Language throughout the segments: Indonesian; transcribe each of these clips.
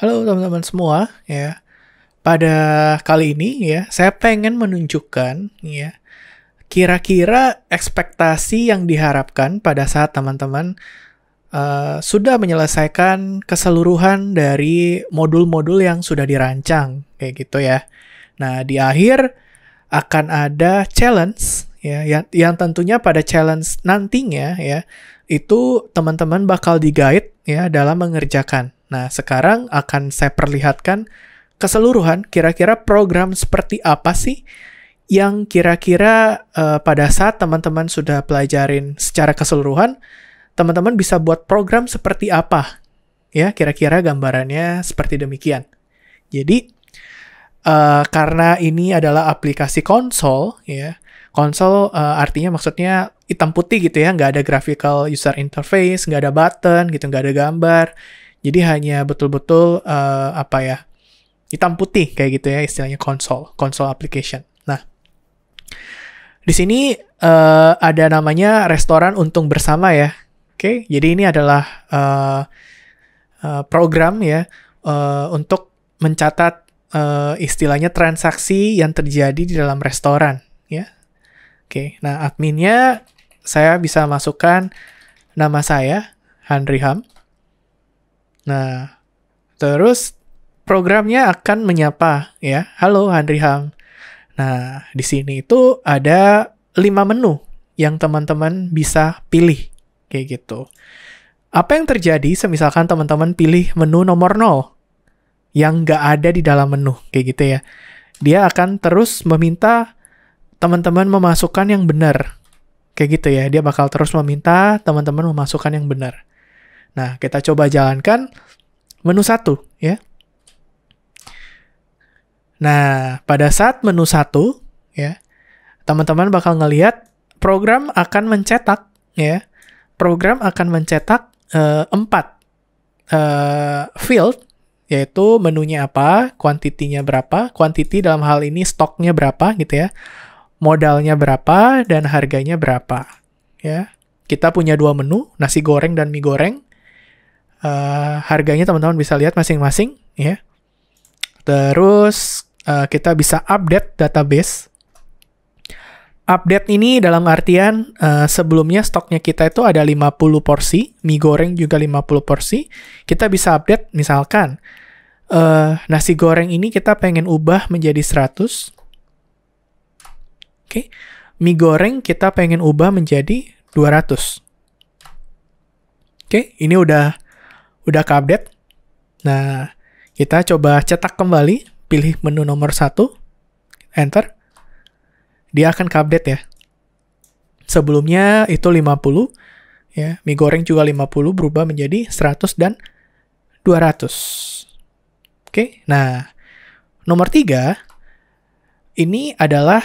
Halo teman-teman semua ya. Pada kali ini ya, saya pengen menunjukkan ya kira-kira ekspektasi yang diharapkan pada saat teman-teman uh, sudah menyelesaikan keseluruhan dari modul-modul yang sudah dirancang kayak gitu ya. Nah, di akhir akan ada challenge ya yang, yang tentunya pada challenge nantinya ya itu teman-teman bakal digait ya dalam mengerjakan Nah, sekarang akan saya perlihatkan keseluruhan kira-kira program seperti apa sih yang kira-kira uh, pada saat teman-teman sudah pelajarin secara keseluruhan, teman-teman bisa buat program seperti apa. Ya, kira-kira gambarannya seperti demikian. Jadi, uh, karena ini adalah aplikasi konsol, ya, konsol uh, artinya maksudnya hitam putih gitu ya, nggak ada graphical user interface, nggak ada button gitu, nggak ada gambar jadi hanya betul-betul uh, apa ya hitam putih kayak gitu ya istilahnya konsol, konsol application. Nah, di sini uh, ada namanya restoran untung bersama ya. Oke, okay? jadi ini adalah uh, uh, program ya uh, untuk mencatat uh, istilahnya transaksi yang terjadi di dalam restoran ya. Oke, okay. nah adminnya saya bisa masukkan nama saya Henry Ham. Nah, terus programnya akan menyapa ya, halo Henry Hang. Nah, di sini itu ada lima menu yang teman-teman bisa pilih kayak gitu. Apa yang terjadi semisalkan teman-teman pilih menu nomor 0 yang nggak ada di dalam menu kayak gitu ya. Dia akan terus meminta teman-teman memasukkan yang benar. Kayak gitu ya, dia bakal terus meminta teman-teman memasukkan yang benar. Nah, kita coba jalankan menu satu ya. Nah, pada saat menu satu ya, teman-teman bakal ngelihat program akan mencetak ya. Program akan mencetak uh, empat uh, field yaitu menunya apa, kuantitinya berapa, kuantiti dalam hal ini stoknya berapa gitu ya. Modalnya berapa dan harganya berapa ya. Kita punya dua menu, nasi goreng dan mie goreng. Uh, harganya teman-teman bisa lihat masing-masing ya. Terus uh, kita bisa update database. Update ini dalam artian uh, sebelumnya stoknya kita itu ada 50 porsi, mie goreng juga 50 porsi. Kita bisa update misalkan uh, nasi goreng ini kita pengen ubah menjadi 100. Oke. Okay. Mie goreng kita pengen ubah menjadi 200. Oke, okay, ini udah udah ke update. Nah, kita coba cetak kembali, pilih menu nomor satu, enter. Dia akan ke update ya. Sebelumnya itu 50, ya. Mie goreng juga 50 berubah menjadi 100 dan 200. Oke. Nah, nomor tiga ini adalah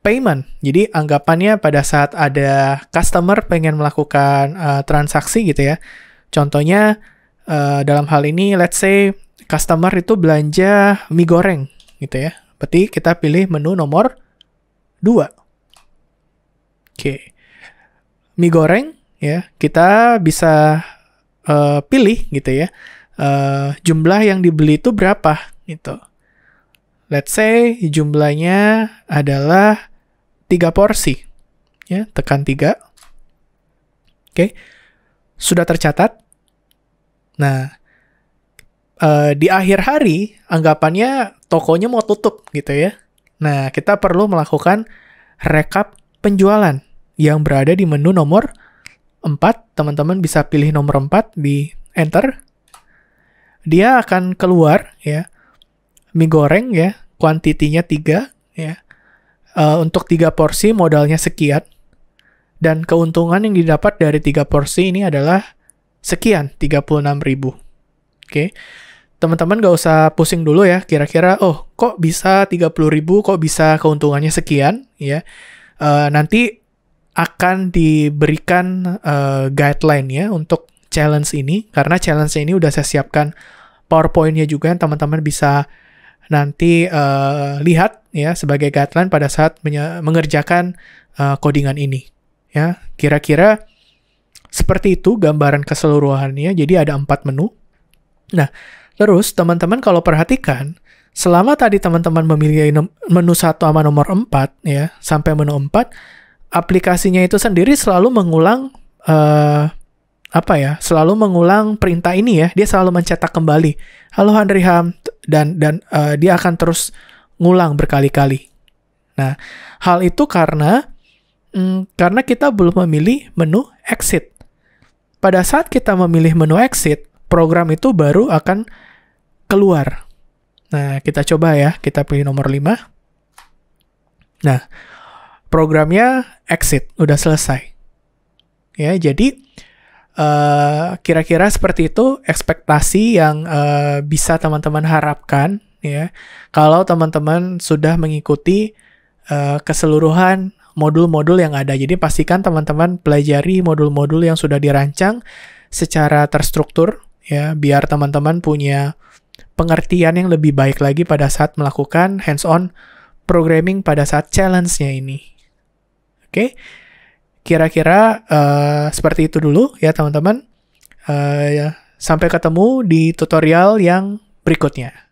payment. Jadi anggapannya pada saat ada customer pengen melakukan uh, transaksi gitu ya. Contohnya Eh, dalam hal ini, let's say customer itu belanja mie goreng gitu ya. Berarti kita pilih menu nomor 2. Oke. Okay. Mie goreng ya, kita bisa uh, pilih gitu ya. Uh, jumlah yang dibeli itu berapa gitu. Let's say jumlahnya adalah tiga porsi. Ya, tekan 3. Oke. Okay. Sudah tercatat Nah, uh, di akhir hari anggapannya tokonya mau tutup gitu ya. Nah, kita perlu melakukan rekap penjualan yang berada di menu nomor 4. Teman-teman bisa pilih nomor 4 di enter. Dia akan keluar ya. Mie goreng ya, kuantitinya 3 ya. Uh, untuk tiga porsi modalnya sekian. Dan keuntungan yang didapat dari tiga porsi ini adalah sekian ribu Oke. Okay. Teman-teman gak usah pusing dulu ya, kira-kira oh kok bisa ribu kok bisa keuntungannya sekian ya. Uh, nanti akan diberikan uh, guideline ya untuk challenge ini karena challenge ini udah saya siapkan PowerPoint-nya juga yang teman-teman bisa nanti uh, lihat ya sebagai guideline pada saat mengerjakan uh, codingan ini ya kira-kira seperti itu gambaran keseluruhannya, jadi ada empat menu. Nah, terus teman-teman kalau perhatikan, selama tadi teman-teman memilih menu satu sama nomor empat, ya, sampai menu empat, aplikasinya itu sendiri selalu mengulang uh, apa ya, selalu mengulang perintah ini ya. Dia selalu mencetak kembali. Halo Henry Ham dan dan uh, dia akan terus ngulang berkali-kali. Nah, hal itu karena mm, karena kita belum memilih menu exit pada saat kita memilih menu exit, program itu baru akan keluar. Nah, kita coba ya, kita pilih nomor 5. Nah, programnya exit, udah selesai. Ya, jadi eh, kira-kira uh, seperti itu ekspektasi yang uh, bisa teman-teman harapkan ya. Kalau teman-teman sudah mengikuti uh, keseluruhan modul-modul yang ada. Jadi pastikan teman-teman pelajari modul-modul yang sudah dirancang secara terstruktur ya biar teman-teman punya pengertian yang lebih baik lagi pada saat melakukan hands-on programming pada saat challenge-nya ini. Oke. Kira-kira uh, seperti itu dulu ya teman-teman. Uh, ya. Sampai ketemu di tutorial yang berikutnya.